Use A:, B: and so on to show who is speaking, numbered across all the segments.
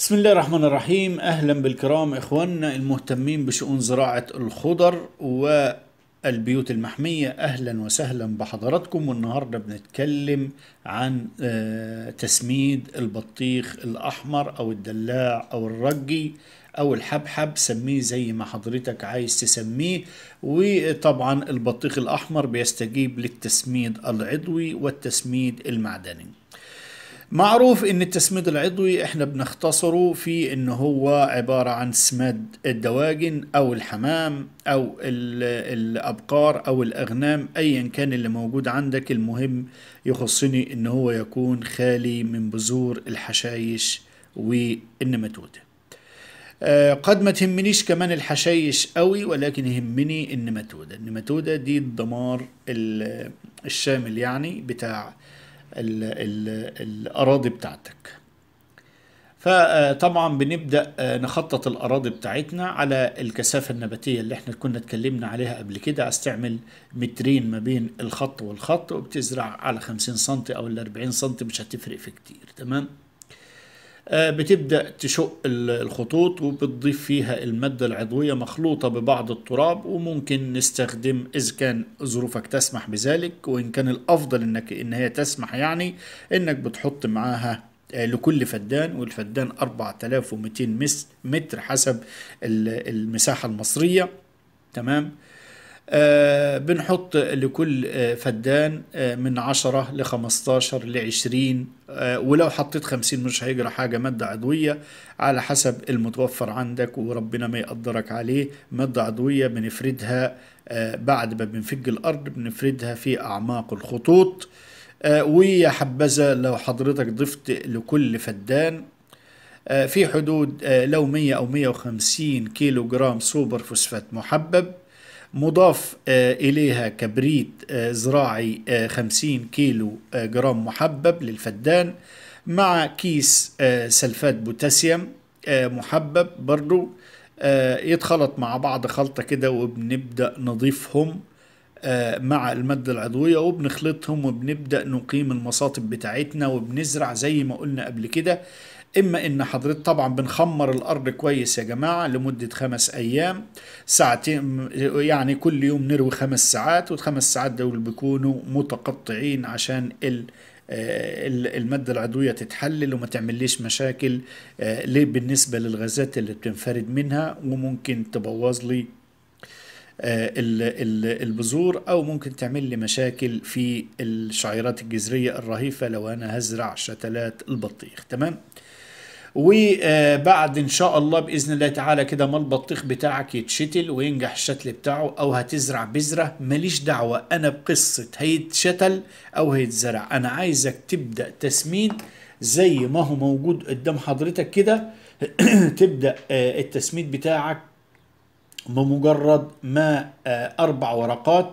A: بسم الله الرحمن الرحيم اهلا بالكرام اخواننا المهتمين بشؤون زراعه الخضر والبيوت المحميه اهلا وسهلا بحضراتكم والنهارده بنتكلم عن آه، تسميد البطيخ الاحمر او الدلاع او الرجي او الحبحب سميه زي ما حضرتك عايز تسميه وطبعا البطيخ الاحمر بيستجيب للتسميد العضوي والتسميد المعدني معروف ان التسميد العضوي احنا بنختصره في ان هو عبارة عن سماد الدواجن او الحمام او الابقار او الاغنام ايا كان اللي موجود عندك المهم يخصني ان هو يكون خالي من بذور الحشايش والنماتود آه، قد ما تهمنيش كمان الحشايش قوي ولكن يهمني النماتودة النماتودة دي الدمار الشامل يعني بتاع الـ الـ الأراضي بتاعتك فطبعا بنبدأ نخطط الأراضي بتاعتنا على الكثافة النباتية اللي احنا كنا اتكلمنا عليها قبل كده استعمل مترين ما بين الخط والخط وبتزرع على 50 سنتي أو ال 40 سنتي مش هتفرق في كتير تمام؟ آه، بتبدأ تشق الخطوط وبتضيف فيها المادة العضوية مخلوطة ببعض التراب وممكن نستخدم إذا كان ظروفك تسمح بذلك وإن كان الأفضل إنك إن هي تسمح يعني إنك بتحط معاها آه، لكل فدان والفدان 4200 متر حسب المساحة المصرية تمام آه، بنحط لكل آه، فدان آه، من 10 ل 15 ل 20 ولو حطيت 50 مش هيجرى حاجة مادة عضوية على حسب المتوفر عندك وربنا ما يقدرك عليه مادة عضوية بنفردها بعد ما بنفج الأرض بنفردها في أعماق الخطوط ويا حبذا لو حضرتك ضفت لكل فدان في حدود لو 100 أو 150 كيلو جرام سوبر فوسفات محبب مضاف آه، إليها كبريت آه، زراعي 50 آه، كيلو جرام محبب للفدان مع كيس سلفات بوتاسيوم محبب برضو يتخلط مع بعض خلطة كده وبنبدأ نضيفهم مع المادة العضوية وبنخلطهم وبنبدأ نقيم المصاطب بتاعتنا وبنزرع زي ما قلنا قبل كده اما ان حضرتك طبعا بنخمر الارض كويس يا جماعه لمده خمس ايام ساعتين يعني كل يوم نروي خمس ساعات والخمس ساعات دول بيكونوا متقطعين عشان ال آه، المادة العضوية تتحلل وما تعمليش مشاكل آه، ليه بالنسبة للغازات اللي بتنفرد منها وممكن تبوظ لي آه، البذور او ممكن تعمل لي مشاكل في الشعيرات الجذريه الرهيفه لو انا هزرع شتلات البطيخ تمام وبعد ان شاء الله باذن الله تعالى كده ما البطيخ بتاعك يتشتل وينجح الشتل بتاعه او هتزرع بذره ماليش دعوه انا بقصه هيتشتل او هيتزرع انا عايزك تبدا تسمين زي ما هو موجود قدام حضرتك كده تبدا آه، التسميد بتاعك بمجرد ما آه، اربع ورقات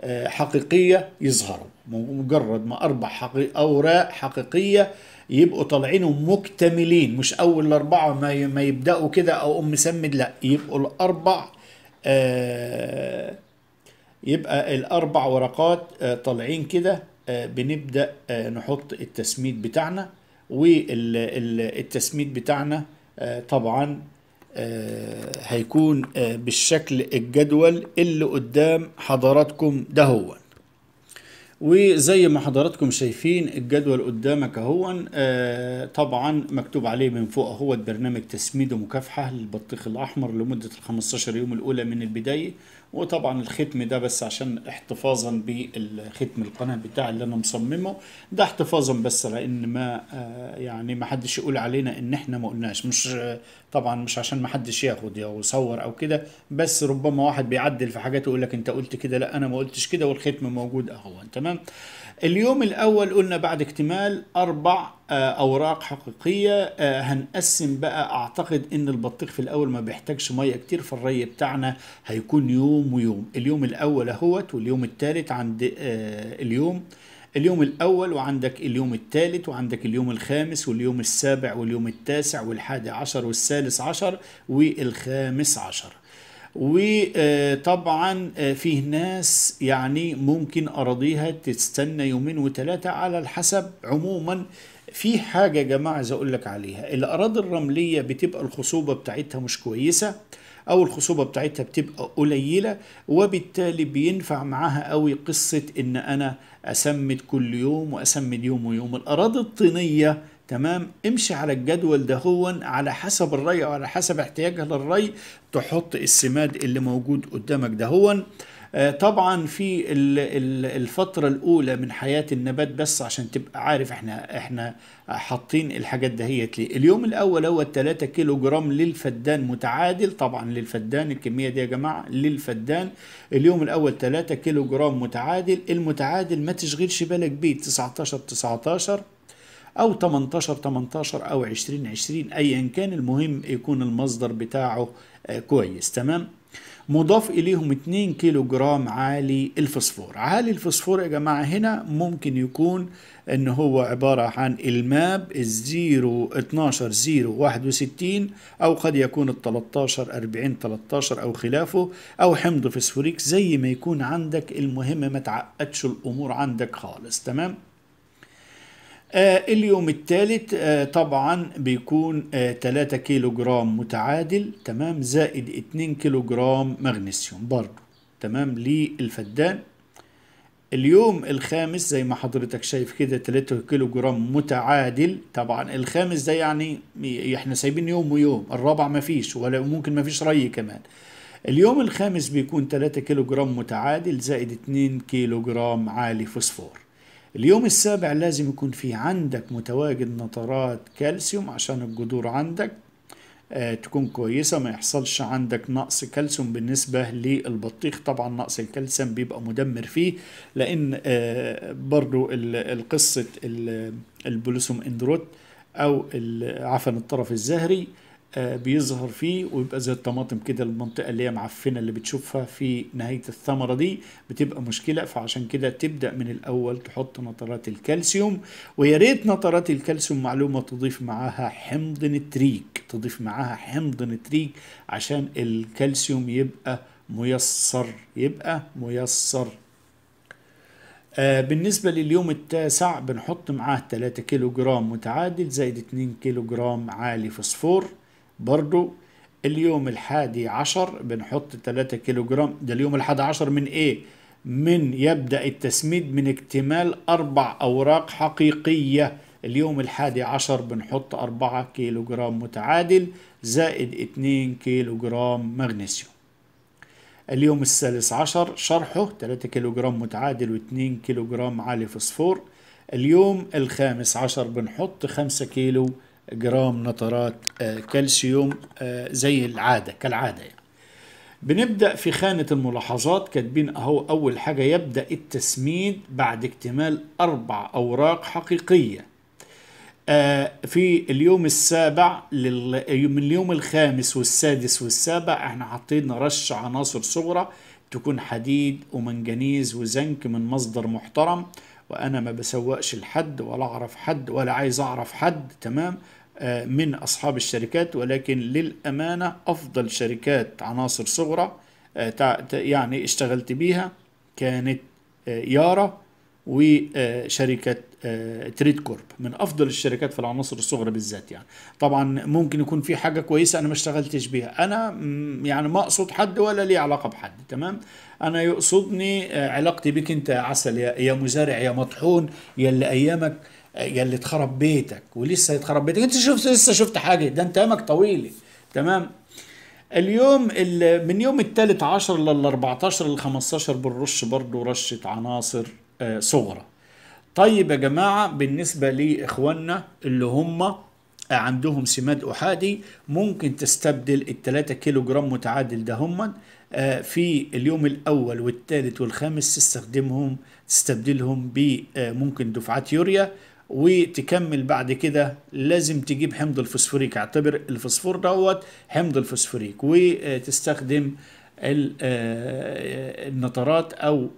A: آه، حقيقيه يظهروا مجرد ما أربع حقيق أوراق حقيقية يبقوا طالعين مكتملين مش أول الأربعة ما يبدأوا كده أو أم سمد لا يبقوا الأربع آه يبقى الأربع ورقات آه طالعين كده آه بنبدأ آه نحط التسميد بتاعنا والتسميد بتاعنا آه طبعا آه، هيكون آه، بالشكل الجدول اللي قدام حضراتكم ده هو وزي ما حضراتكم شايفين الجدول قدامك اهو آه، طبعا مكتوب عليه من فوق اهو برنامج تسميد ومكافحه للبطيخ الاحمر لمده ال 15 يوم الاولى من البدايه وطبعا الختم ده بس عشان احتفاظا بالختم القناه بتاعي اللي انا مصممه ده احتفاظا بس لان ما آه، يعني ما حدش يقول علينا ان احنا ما قلناش مش طبعا مش عشان ما حدش ياخد او يصور او كده بس ربما واحد بيعدل في حاجات ويقول لك انت قلت كده لا انا ما قلتش كده والختم موجود اهو تمام اليوم الاول قلنا بعد اكتمال اربع آه، اوراق حقيقيه آه، هنقسم بقى اعتقد ان البطيخ في الاول ما بيحتاجش ميه كتير فالري بتاعنا هيكون يوم ويوم اليوم الاول اهوت واليوم الثالث عند آه، اليوم اليوم الأول وعندك اليوم الثالث وعندك اليوم الخامس واليوم السابع واليوم التاسع والحادي عشر والثالث عشر والخامس عشر وطبعا آه، آه، في ناس يعني ممكن أراضيها تستنى يومين وثلاثة على الحسب عموما في حاجة يا جماعة عايز أقول لك عليها الأراضي الرملية بتبقى الخصوبة بتاعتها مش كويسة او الخصوبه بتاعتها بتبقى قليله وبالتالي بينفع معاها قوي قصه ان انا اسمد كل يوم واسمد يوم ويوم الاراضي الطينيه تمام امشي على الجدول ده هو على حسب الري او على حسب احتياجها للري تحط السماد اللي موجود قدامك ده هو آه، طبعا في الفترة الأولى من حياة النبات بس عشان تبقى عارف احنا احنا حاطين الحاجات دهيت ليه اليوم الأول هو 3 كيلو جرام للفدان متعادل طبعا للفدان الكمية دي يا جماعة للفدان اليوم الأول 3 كيلو جرام متعادل المتعادل ما تشغلش بالك بيه 19 19 او 18 18 او 20 20 ايا كان المهم يكون المصدر بتاعه آه، كويس تمام مضاف اليهم 2 كيلو جرام عالي الفسفور عالي الفسفور يا جماعه هنا ممكن يكون ان هو عباره عن الماب الزيرو 12 0 61 او قد يكون ال 13 40 13 او خلافه او حمض فسفوريك زي ما يكون عندك المهم ما تعقدش الامور عندك خالص تمام آه، اليوم الثالث آه، طبعا بيكون 3 آه، كيلو جرام متعادل تمام زائد 2 كيلو جرام مغنيسيوم برضو تمام للفدان اليوم الخامس زي ما حضرتك شايف كده 3 كيلو جرام متعادل طبعا الخامس ده يعني احنا سايبين يوم ويوم الرابع مفيش ولا ممكن مفيش ري كمان اليوم الخامس بيكون 3 كيلو جرام متعادل زائد 2 كيلو جرام عالي فوسفور اليوم السابع لازم يكون في عندك متواجد نطرات كالسيوم عشان الجذور عندك آه، تكون كويسة ما يحصلش عندك نقص كالسيوم بالنسبة للبطيخ طبعا نقص الكالسيوم بيبقى مدمر فيه لأن آه، برضو القصة البلوسوم اندروت أو عفن الطرف الزهري آه، بيظهر فيه ويبقى زي الطماطم كده المنطقه اللي هي معفنه اللي بتشوفها في نهايه الثمره دي بتبقى مشكله فعشان كده تبدا من الاول تحط نطرات الكالسيوم ويا ريت نطرات الكالسيوم معلومه تضيف معاها حمض نتريك تضيف معاها حمض نتريك عشان الكالسيوم يبقى ميسر يبقى ميسر آه، بالنسبة لليوم التاسع بنحط معاه 3 كيلو جرام متعادل زائد 2 كيلو جرام عالي فوسفور برضو اليوم الحادي عشر بنحط 3 جرام ده اليوم الحادي عشر من ايه من يبدأ التسميد من اكتمال أربع أوراق حقيقية اليوم الحادي عشر بنحط أربعة جرام متعادل زائد اتنين جرام مغنيسيوم اليوم الثالث عشر شرحه 3 جرام متعادل و2 جرام عالي فوسفور اليوم الخامس عشر بنحط 5 كيلو جرام نترات آه، كالسيوم آه، زي العادة كالعادة يعني. بنبدأ في خانة الملاحظات كاتبين أهو أول حاجة يبدأ التسميد بعد اكتمال أربع أوراق حقيقية آه، في اليوم السابع لل... من اليوم الخامس والسادس والسابع احنا حاطين رش عناصر صغرى تكون حديد ومنجنيز وزنك من مصدر محترم وأنا ما بسوقش لحد ولا أعرف حد ولا عايز أعرف حد تمام من أصحاب الشركات ولكن للأمانة أفضل شركات عناصر صغرى آه، يعني اشتغلت بيها كانت آه، يارا وشركة آه، تريد كورب من أفضل الشركات في العناصر الصغرى بالذات يعني طبعا ممكن يكون في حاجة كويسة أنا ما اشتغلتش بيها أنا يعني ما أقصد حد ولا لي علاقة بحد تمام أنا يقصدني علاقتي بك أنت يا عسل يا مزارع يا مطحون يا اللي أيامك يا اللي اتخرب بيتك ولسه يتخرب بيتك انت شفت لسه شفت حاجه ده انت ايامك طويله تمام اليوم من يوم الثالث عشر لل 14 لل 15 بنرش برضه رشه عناصر آه، صغرى طيب يا جماعه بالنسبه لاخواننا اللي هم آه، عندهم سماد احادي ممكن تستبدل ال 3 كيلو جرام متعادل ده هم آه، في اليوم الاول والثالث والخامس تستخدمهم تستبدلهم ممكن دفعات يوريا وتكمل بعد كده لازم تجيب حمض الفوسفوريك اعتبر الفوسفور دوت حمض الفوسفوريك وتستخدم آه، النطرات او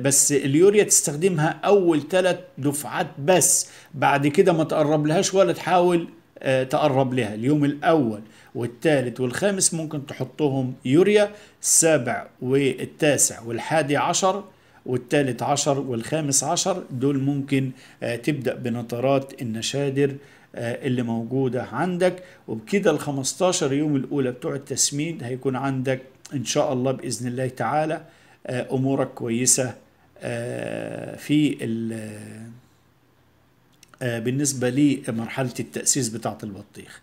A: بس اليوريا تستخدمها اول ثلاث دفعات بس بعد كده ما تقرب لهاش ولا تحاول آه، تقرب لها اليوم الاول والثالث والخامس ممكن تحطهم يوريا السابع والتاسع والحادي عشر والثالث عشر والخامس عشر دول ممكن آه، تبدأ بنطرات النشادر آه، اللي موجودة عندك وبكده ال 15 يوم الأولى بتوع التسميد هيكون عندك إن شاء الله بإذن الله تعالى آه، أمورك كويسة في بالنسبة لمرحلة التأسيس بتاعة البطيخ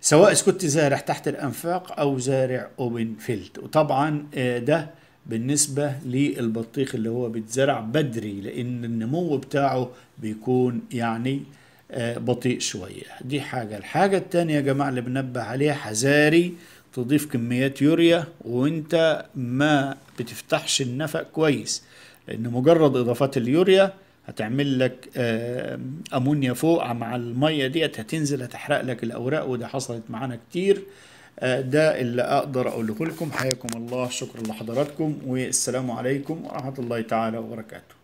A: سواء كنت زارع تحت الأنفاق أو زارع أوبن فيلد وطبعا ده بالنسبة للبطيخ اللي هو بيتزرع بدري لأن النمو بتاعه بيكون يعني آه، بطيء شوية دي حاجة الحاجة التانية يا جماعة اللي بنبه عليها حذاري تضيف كميات يوريا وانت ما بتفتحش النفق كويس لأن مجرد إضافات اليوريا هتعمل لك آه، أمونيا فوق مع المية ديت هتنزل هتحرق لك الأوراق وده حصلت معانا كتير ده اللي اقدر اقوله لكم حياكم الله شكرا لحضراتكم والسلام عليكم ورحمه الله تعالى وبركاته